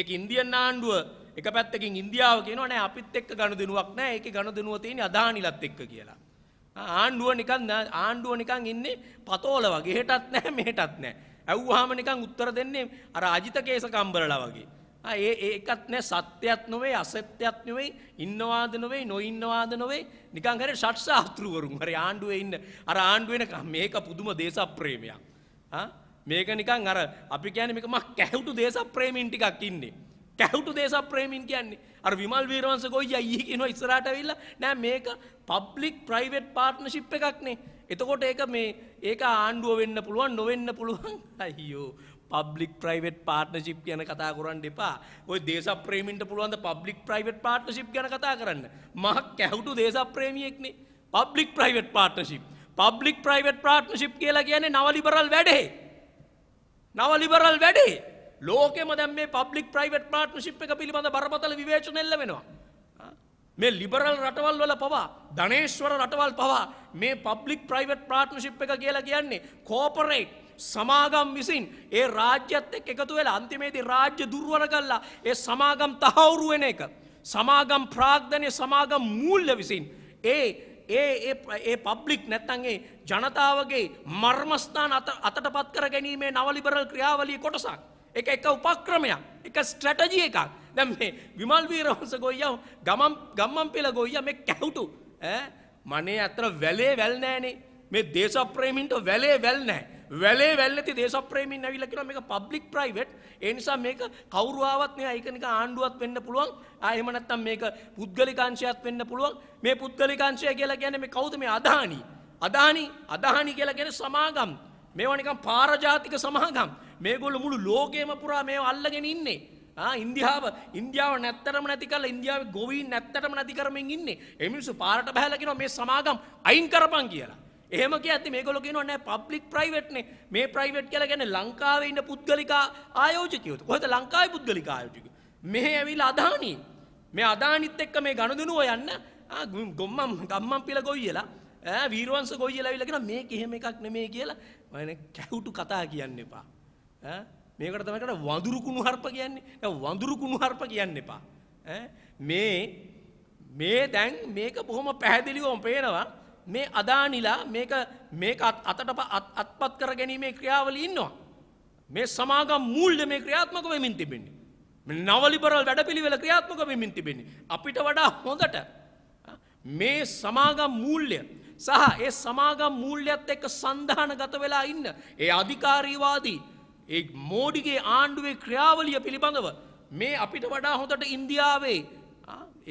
ඒක ඉන්දියන් ආණ්ඩුව එක පැත්තකින් ඉන්දියාව කියනවා නෑ අපිත් එක්ක ගනුදෙනුවක් නෑ ඒකේ ගනුදෙනුව තියෙන්නේ අදානිලත් එක්ක කියලා. ආණ්ඩුව නිකන් ආණ්ඩුව නිකන් ඉන්නේ පතෝල වගේ හෙටත් නෑ මෙහෙටත් නෑ. ඇව්වහම නිකන් උත්තර දෙන්නේ අර අජිත කේස කම්බරලා වගේ. ඒ ඒකත් නෑ සත්‍යයක් නොවේ අසත්‍යයක් නෙවෙයි ඉන්නවාද නොවේ නොඉන්නවාද නොවේ නිකන් හරි ෂට් ශාස්ත්‍රවරුන් හරි ආණ්ඩුවේ ඉන්න අර ආණ්ඩුවෙන මේක පුදුම දේශප්‍රේමයක්. ආ මේක නිකන් අර අපි කියන්නේ මේක මක් කැහුටු දේශප්‍රේමීන් ටිකක් ඉන්නේ. කැහුටු දේශප්‍රේමීන් කියන්නේ අර විමල් වීරවංශ ගොයියා ඊයේ කියනවා ඉස්සරහට ඇවිල්ලා නෑ මේක පබ්ලික් ප්‍රයිවට් පාර්ට්නර්ෂිප් එකක් නේ. එතකොට ඒක මේ ඒක ආණ්ඩුව වෙන්න පුළුවන් නොවෙන්න පුළුවන්. අයියෝ පබ්ලික් ප්‍රයිවට් පාර්ට්නර්ෂිප් ගැන කතා කරන්න එපා. ඔය දේශප්‍රේමීන්ට පුළුවන් ද පබ්ලික් ප්‍රයිවට් පාර්ට්නර්ෂිಪ್ ගැන කතා කරන්න. මහ කැහුටු දේශප්‍රේමියෙක්නේ. Public private partnership. Public private partnership කියලා කියන්නේ නව ලිබරල් වැඩේ. නව ලිබරල් වැඩේ ලෝකෙම දැම් මේ පබ්ලික් ප්‍රයිවට් පාර්ට්නශිප් එක පිළිබඳ බරපතල විවේචන එල්ල වෙනවා මේ ලිබරල් රටවල් වල පවා ධනේශ්වර රටවල් පවා මේ පබ්ලික් ප්‍රයිවට් පාර්ට්නශිප් එක කියලා කියන්නේ කෝපරේට් සමාගම් විසින් ඒ රාජ්‍යත් එක්ක එකතු වෙලා අන්තිමේදී රාජ්‍ය දුර්වල කරලා ඒ සමාගම් තහවුරු වෙන එක සමාගම් ප්‍රාග්ධනය සමාගම් මූල්‍ය විසින් ඒ ඒ ඒ පබ්ලික් නැත්තන්ගේ ජනතාවගේ මර්මස්ථාන අතට පත්කර ගැනීමේ නවලිබරල් ක්‍රියාවලී කොටසක්. එක එක උපක්‍රමයක් එක ස්ට්‍රටජිය එකක් දැම් මේ විමල්වී රහස ගොයියව ගමම් ගම්මම් පෙළ ගොයිය මේ කැහුටු මනේ ඇතර වැලේ වැල්නෑනේ මේ දේශප්‍රේමින්ට වැලේ වැල්නෑ වැලේ වැල්ලති දේශප්‍රේමින් ඇවිල්ලා කියලා මේක පබ්ලික් ප්‍රයිවට් ඒ නිසා මේක කවුරුවාවත් මේ අයිකනික ආණ්ඩුවක් වෙන්න පුළුවන් ආ එහෙම නැත්නම් මේක පුද්ගලිකාංශයක් වෙන්න පුළුවන් මේ පුද්ගලිකාංශය කියලා කියන්නේ මේ කවුද මේ අදාහනි අදාහනි අදාහනි කියලා කියන්නේ සමාගම් මේවා නිකන් පාරජාතික සමාගම් මේගොල්ලෝ මුළු ලෝකෙම පුරා මේව අල්ලගෙන ඉන්නේ ඉන්දියාව ඉන්දියාව නැත්තරම නැති කරලා ඉන්දියාවේ ගොවීන් නැත්තරම නැති කරමින් ඉන්නේ. ඒ මිනිස්සු පාරට බහැලා කියනවා මේ සමාගම් අයින් කරපන් කියලා. එහෙම ඇති මේගොල කියන නෑ පබ්ලික් ප්‍රයිවට්නේ මේ ප්‍රයිවට් කියල ගැන ලංකාවේ ඉන්න පුද්ගලිකා ආයෝජකයුතු කොහත ලංකායි පුද්ගලික ආයෝජක මෙහ ඇවිල් අධානී මේ අදානිත් එක්ක මේ ගණදනුව යන්න ගොම්මම් ගම්මම් පිල ගොයියලා වීරුවන්ස ගොයිියලා විලගෙන මේ එහෙම එකක් නෙමේ කියලා මන කැහුටු කතා කියන්න එපා මේකට තමකට වඳුරු කුණු හර්ප කියන්නේ වඳුරු කුණු හර්ප කියන්න එපා මේ මේ දැන් මේක බොහොම පැහැදිලිවම පේනවා මේ අදානිලා මේක මේක අතට අත්පත් කර ගැනීමේ ක්‍රියාවල ඉන්නවා. මේ සමාගම් මූල්්‍ය මේ ක්‍රියාත්මක වෙමින් තිබෙන්නේ. නවලිබරල් වැඩපිළිවෙල ක්‍රියාත්මක වෙමින් තිබෙන්නේ. අපිට වඩා හොඳට මේ සමාගම් මූල්්‍ය සහ ඒ සමාගම් මූල්්‍යත් එක්ක සන්ධාන ගත වෙලා ඉන්න. ඒ අධිකාරීවාදී ඒ මෝඩිගේ ආණ්ඩුවේ ක්‍රියාවලිය පිළිබඳව මේ අපිට වඩා හොඳට ඉන්දියාවේ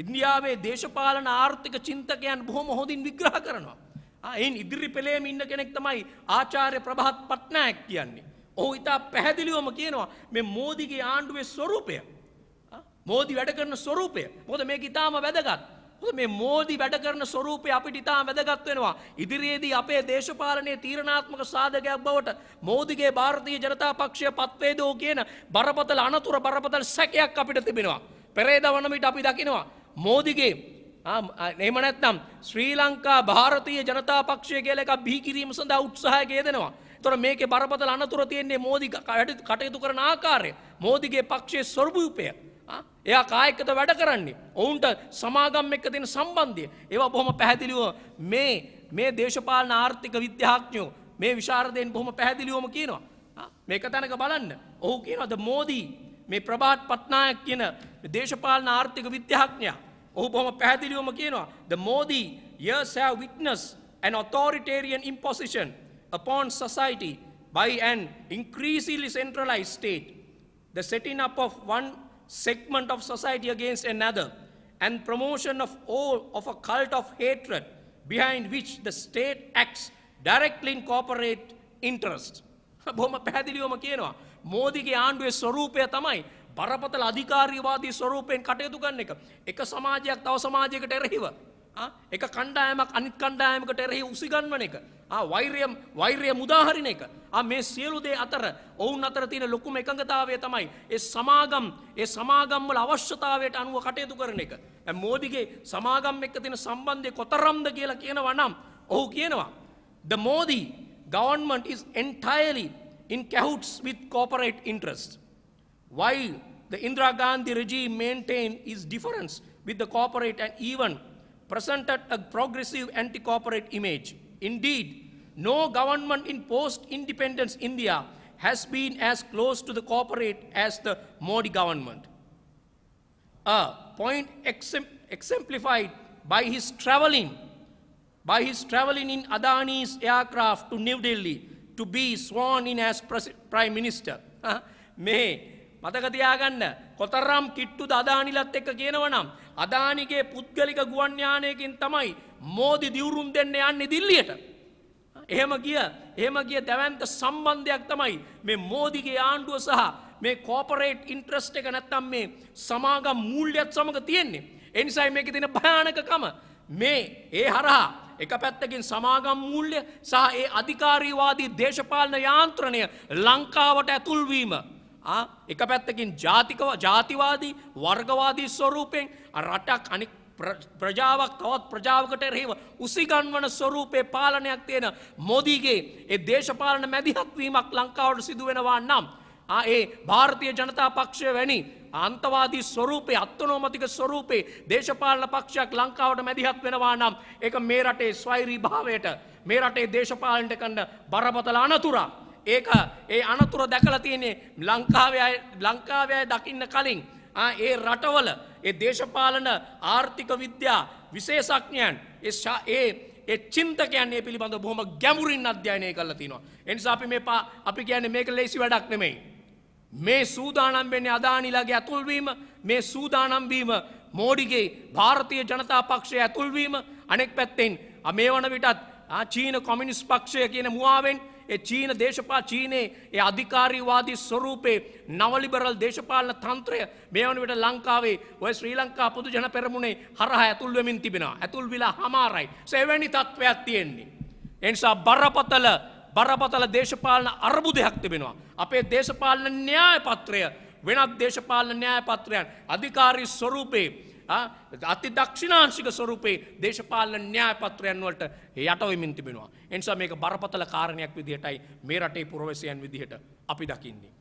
ඉන්දියාවේ දේශපාලන ආර්ථික චින්තකයන් බොහොම හොඳින් විග්‍රහ කරනවා. එයින් ඉදිරි පෙළේම ඉන්න කෙනෙක් තමයි ආචාර්ය ප්‍රභාත් පට්නායක් කියන්නේ. ඔහු ඉතා පැහැදිලිවම කියනවා මේ මෝදිගේ ආණ්ඩුවේ ස්වරූපය. මෝදි වැඩ කරන ස්වරූපය. මොකද මේක ඉතාම වැදගත්. මොකද මේ මෝදි වැඩ කරන ස්වරූපය අපිට ඉතාම වැදගත් වෙනවා. ඉදිරියේදී අපේ දේශපාලනයේ තීරණාත්මක සාධකයක් බවට මෝදිගේ ಭಾರತೀಯ ජනතා පක්ෂය පත්වේදෝ කියන බරපතල අනතුරු බරපතල සැකයක් අපිට තිබෙනවා. පෙරේද වනමිට අපි දකිනවා මෝදිගේ එම නැත්නම් ශ්‍රී ලංකා භාරතීය ජනතා පක්ෂය කියල එකක් බිහිකිරීම සඳහා උත්සාහයගේ දෙනවා. තොර මේක බරපතල අනතුර තියෙන්නේ මෝදි කටයුතු කරන ආකාරය. මෝදිගේ පක්ෂයේ ස්වර්භූපය. එයා කායකත වැඩ කරන්නේ. ඔවුන්ට සමාගම් එක්ක තියෙන සම්බන්ධය. ඒවා බොහොම පැහැදිලිව මේ මේ දේශපාලන ආර්ථික විද්‍යාඥයෝ මේ විශාරදයෙන් බොහොම පැහැදිලිවම කියනවා. මේක තැනක බලන්න. ඔහු කියනවා ද මෝදී මේ ප්‍රභාත් පත්නායක් කියන දේශපාලන ආර්ථික විද්‍යාඥයා ඔහු බොහොම පැහැදිලිවම කියනවා the Modi years have witnessed an authoritarian imposition upon society by an increasingly centralized state the setting up of one segment of society against another and promotion of all of a cult of hatred behind which the state acts directly in corporate interest බොහොම පැහැදිලිවම කියනවා මෝදිගේ ආණ්ඩුවේ ස්වරූපය තමයි බරපතල අධිකාරීවාදී ස්වරූපයෙන් කටයුතු ගන්න එක. එක සමාජයක් තව සමාජයකට එරෙහිව. එක කණ්ඩායමක් අනිත් කණ්ඩායමකට එරෙහි උසිගන්වන එක. වෛරයම් වෛරය මුදාහරින එක. මේ සියලු දේ අතර ඔවුන් අතර තියෙන ලොකුම එකඟතාවය තමයි ඒ සමාගම් ඒ සමාගම් වල අවශ්‍යතාවයට අනුව කටයුතු කරන එක. මෝදිගේ සමාගම් එක්ක තියෙන සම්බන්ධය කොතරම්ද කියලා කියනවා නම් ඔහු කියනවා the Modi government is entirely in cahoots with corporate interests. While the Indira Gandhi regime maintained its difference with the corporate and even presented a progressive anti-corporate image. Indeed, no government in post-independence India has been as close to the corporate as the Modi government. A point exemplified by his traveling, by his traveling in Adani's aircraft to New Delhi to be sworn in as prime minister. මේ මතකතියාගන්න කොතරම් කිට්ටු දදානිලත් එක්ක කියනවනම් අදානිගේ පුද්ගලික ගුවන්්‍යානයකින් තමයි මෝදි දිවුරුම් දෙන්න යන්නේ දිල්ලියට. එහෙම ගිය එහෙම ගිය දැවන්ත සම්බන්ධයක් තමයි මේ මෝදිගේ ආණ්ඩුව සහ මේ කෝපරේට් ඉන්ට්‍රස්ට එක නැත්තම් මේ සමාගම් මූල්්‍යත් සමඟ තියෙන්නේ. එනිසයි මේක තින භයානකකම මේ ඒ හරහා එක පැත්තකින් සමාගම් මූල්‍ය සහ ඒ අධිකාරීවාදී දේශපාලන යාන්ත්‍රණය ලංකාවට ඇතුල්වීම. එක පැත්තකින් ජාතිකව ජාතිවාදී වර්ගවාදී ස්වරූපයෙන් රටක් අනික් ප්‍රජාවක් තවත් ප්‍රජාවකට එරෙහිව උසිගන්වන ස්වරූපේ පාලනයක් තියෙන මොදීගේ ඒ දේශපාලන මැදිහත්වීමක් ලංකාවට සිදුවෙනවා නම්. ಆ ಏ ಭಾರತೀಯ ಜನತಾ ಪಕ್ಷ වැනි අන්තවාදී ස්වරූපේ අත්නෝමතික ස්වරූපේ දේශපාලන පක්ෂයක් ලංකාවට මැදිහත් වෙනවා නම් ඒක මේ රටේ ස්වෛරී භාවයට මේ රටේ දේශපාලනට කන්න බරපතල අනතුරක්. ඒක ඒ අනතුර දැකලා තියෙන්නේ ලංකාවේ ලංකාවේ දකින්න කලින් ඒ රටවල ඒ දේශපාලන ආර්ථික විද්‍යා විශේෂඥයන් ඒ ඒ චින්තකයන් මේ පිළිබඳව බොහොම ගැඹුරින් අධ්‍යයනය කරලා තිනවා. ඒ නිසා අපි මේ අපි කියන්නේ මේක ලේසි වැඩක් නෙමෙයි. මේ සූදානම් වෙන්නේ අදානිලාගේ ඇතුල්වීම මේ සූදානම්වීම මෝඩිගේ භාරතය ජනතා පක්ෂය ඇතුල්වීම අනෙක් පැත්තෙන් මේ වන විටත් චීන කොමිනිස් පක්ෂය කියන මුවාවෙන් ඒ චීන දේශපා චීනයේ ඒ අධිකාරීවාදී ස්වරූපේ නවලිබරල් දේශපාලන තන්ත්‍රය මේ වන විට ලංකාවේ ඔය ශ්‍රී ලංකා පොදු ජන පෙරමුණේ හරහා ඇතුල්වෙමින් තිබෙනවා ඇතුල් විලා හමාරයි සෙවැනි තත්ත්වයක් තියෙන්නේ. එනිසා බරපතල බරපතල දේශපාලන අර්බුදයක් තිබෙනවා. අපේ දේශපාලන න්‍යාය පත්‍රය වෙනත් දේශපාලන න්‍යාය පත්‍රයන් අධිකාරී ස්වරූපේ අති දක්ෂිනාංශික ස්වරූපේ දේශපාලන න්‍යාය පත්‍රයන් වලට යටවෙමින් තිබෙනවා. ඒ නිසා මේක බරපතල කාරණයක් විදිහටයි මේ රටේ පුරවැසියන් විදිහට අපි දකින්නේ.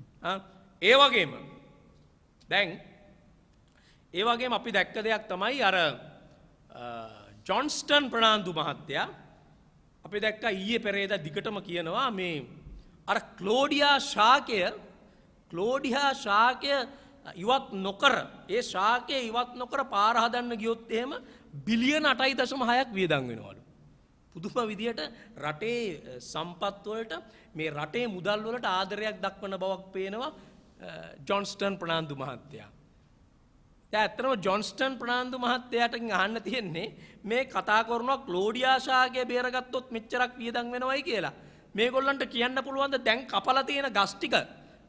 ඒ වගේම දැන් ඒ වගේම අපි දැක්ක දෙයක් තමයි අර ජොන්ස්ටන් ප්‍රනාන්දු මහත්තයා අපි දැක්ක ඊයේ පෙරේද දිගටම කියනවා මේ අර ක්ලෝඩියා ශාකය ක්ලෝඩිහා ශාකය ඉවත් නොකර ඒ ශාකය ඉවත් නොකර පාරහදන්න ගියොත් එහෙම බිලියන අටයි දශම හයක් වියදං වෙනවලු. පුදුම විදියට රටේ සම්පත්වලට මේ රටේ මුදල් වලට ආදරයක් දක්වන බවක් පේනවා ජොන්ස්ටන් ප්‍රනාන්දු මහත්තයා. ඇත්තනම ජොන්ස්ටන් ප්‍රනාන්දු මහත්තයට අහන්න තියෙන්නේ මේ කතා කරුණක් ලෝඩියාශාගේ බේරගත්තොත් මෙච්චරක් වියදං වෙනවයි කියලා. මේගොල්ලන්ට කියන්න පුළුවන්ද දැන් කපලා තියෙන ගස් ටික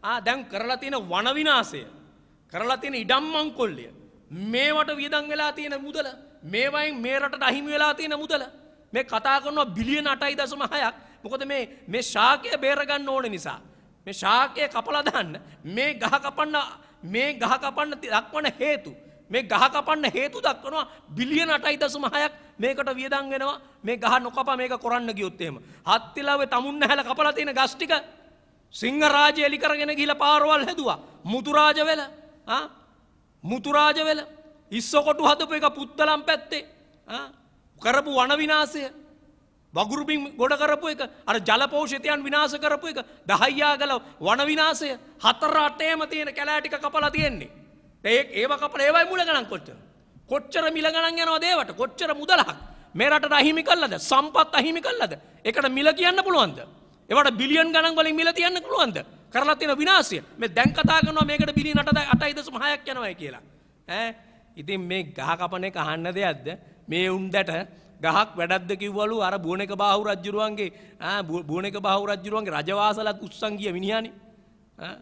ආ දැන් කරලා තියෙන වන විනාශය කරලා තියෙන ඉඩම් මංකොල්ලය මේවට වියදම් වෙලා තියෙන මුදල මේවයින් මේ රටට අහිමි වෙලා තියෙන මුදල මේ කතා කරනවා බිලියන 8.6ක් මොකද මේ මේ ශාකය බේර ගන්න ඕනේ නිසා මේ ශාකය කපලා දාන්න මේ ගහ කපන්න මේ ගහ කපන්න දක්වන හේතු මේ ගහ කපන්න හේතු දක්වනවා බිලියන 8.6ක් මේකට වියදම් වෙනවා මේ ගහ නොකප මේක කරන්න ගියොත් එහෙම හත්තිලාවේ tamun නැහැල කපලා තියෙන ගස් ටික සිංහරාජය එලි කරගෙන ගිහිලා පාරවල් හැදුවා මුතුරාජ වෙල ආ මුතුරාජ වෙල ඉස්සකොටු හදපු එක පුත්තලම් පැත්තේ ආ කරපු වන විනාශය වගුරුමින් ගොඩ කරපු එක අර ජලපෝෂිතයන් විනාශ කරපු එක දහයියාගල වන විනාශය හතර අටේම තියෙන කැලෑ ටික කපලා තියෙන්නේ ඒ ඒව කපන ඒවයි මුල ගණන් කොච්චර කොච්චර මිල ගණන් යනවා දේවට කොච්චර මුදලක් මේ රටට අහිමි කළද සම්පත් අහිමි කළද ඒකට මිල කියන්න පුළුවන්ද ඒවට බිලියන් ගණන් වලින් මිල තියන්න පුළුවන්ද කරලා තියෙන විනාශය මේ දැන් කතා කරනවා මේකට බිලියන 8.5ක් යනවායි කියලා ඈ ඉතින් මේ ගහ කපන එක අහන්න දෙයක්ද මේ උන්දට ගහක් වැඩක්ද කිව්වලු අර බුවනක බාහු රජුරුවන්ගේ බුවනක බාහු රජුරුවන්ගේ රජවාසලත් උස්සන් ගිය මිනිහානේ ඈ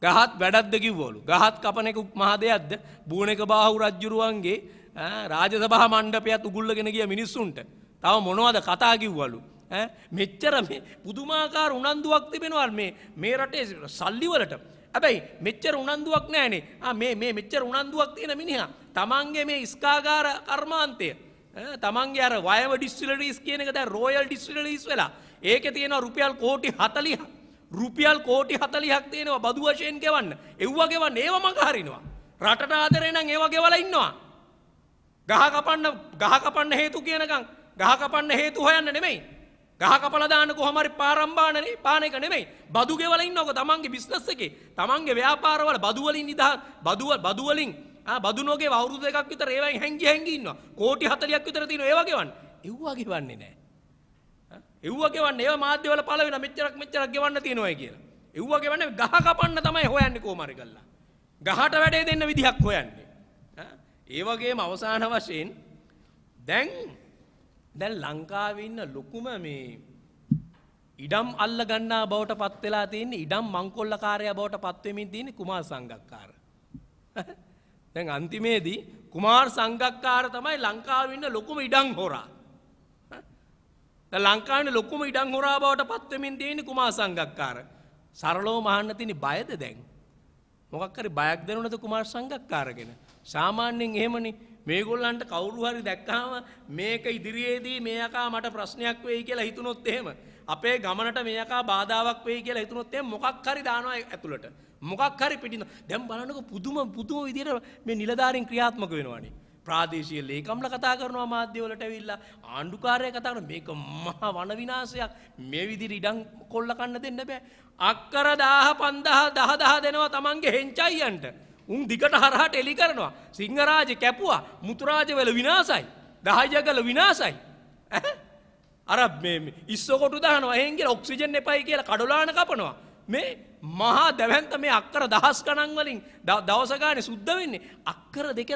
ගහත් වැඩක්ද කිව්වලු. ගහත් කපන එක මහ දෙයක්ද? බූණ එක බාහු රජුරුවන්ගේ රාජසභා මණ්ඩපයත් උගුල්ලගෙන ගිය මිනිස්සුන්ට. තව මොනවද කතා කිව්වලු? මෙච්චර මේ පුදුමාකාර උනන්දුවක් තිබෙනවා මේ මේ රටේ සල්ලි වලට. හැබැයි මෙච්චර උනන්දුවක් නැහනේ. ආ මේ මේ මෙච්චර උනන්දුවක් තියෙන මිනිහා තමන්ගේ මේ ස්කාගාර කර්මාන්තය තමන්ගේ අර වයව ඩිස්ටිලරීස් කියන එක දැන් රෝයල් ඩිස්ටිලරීස් වෙලා. ඒකේ තියෙනවා රුපියල් කෝටි 40ක්. රුපියල් කෝටි හතලියක් තියෙනවා බදු වශයෙන් ගෙවන්න එව්වගේවන්න ඒවම හරිනවා. රටට ආදරේනම් ඒව ගෙවල ඉන්නවා. ගහකපන්න ගහකපන්න හේතු කියනකං ගහකපන්න හේතු හොයන්න නෙමෙයි. ගහකපලදාන්න කොහමරි පාරම්බානනේ පානක නෙමෙයි බදු ගෙවල ඉන්නවක තමන්ගේ බිස්නස් එකේ තමන්ගේ ව්‍යාපාරවල බදුවලින් නිදහස් බදුවල් බදුවලින් බදු නොගේ අවුරුදු දෙකක් විතර ඒවයි හැංගි හැංගි ඉන්නවා. කෝටි 40ක් විතර තියෙන ඒවා ගෙවන්න. එව්වා ගෙවන්නේ නැහැ. එව්වා ගෙවන්න ඒව මාධ්‍යවල පළ වෙන මෙච්චරක් මෙච්චරක් ගෙවන්න තියෙනවා කියලා. එව්වා ගෙවන්නේ ගහ කපන්න තමයි හොයන්නේ කොහමරි කරලා. ගහට වැඩේ දෙන්න විදිහක් හොයන්නේ. ඒ වගේම අවසාන වශයෙන් දැන් දැන් ලංකාවේ ඉන්න ලොකුම මේ ඉඩම් අල්ල ගන්නා බවට පත් වෙලා තියෙන ඉඩම් මංකොල්ලකාරයා බවට පත් වෙමින් තියෙන කුමාර සංගක්කාර. දැන් අන්තිමේදී කුමාර සංගක්කාර තමයි ලංකාවේ ඉන්න ලොකුම ඉඩම් හොරා. ලංකාන ලොකුම ඉඩං හොරා බවට පත්වමින් තියෙන කුමා සංගක්කාර. සරලෝ මහන්න තිනි බයද දැන්. මොකක්කරි බයක් දෙනුනද කුමාර සංගක්කාරගෙන. සාමාන්‍යයෙන් එහෙමනි මේගොල්ලන්ට කවුරු හරි දැක්කාම මේක ඉදිරියේදී මේකා මට ප්‍රශ්නයක් වෙයි කියලා හිතුනොත් එහෙම අපේ ගමනට මේකා බාධාවක් වෙයි කියලා හිතුනොත් එහෙම මොකක් හරි දානවා ඇතුළට මොකක් හරි පිටින දැන් බලන්නකො පුදුම පුදුම විදියට මේ නිලධාරීන් ක්‍රියාත්මක වෙනවනේ ප්‍රාදේශීය ලේකම්ලා කතා කරනවා මාධ්‍යවලට ඇවිල්ලා ආණ්ඩුකාරය කතා කරන මේක මහා වන විනාශයක් මේ විදිහට ඉඩම් කොල්ල කන්න දෙන්න බෑ අක්කර 1000 5000 10000 දෙනවා Tamange හෙන්චයියන්ට උන් දිගට හරහා ටෙලි කරනවා සිංහරාජ කැපුවා මුතුරාජවල විනාසයි දහයගල විනාසයි අර මේ ඉස්සකොටු දානවා එහෙන් කියලා ඔක්සිජන් එපයි කියලා කඩලාන කපනවා මේ මහා දැවැන්ත මේ අක්කර දහස් ගණන් වලින් දවස ගානේ සුද්ධ වෙන්නේ අක්කර දෙක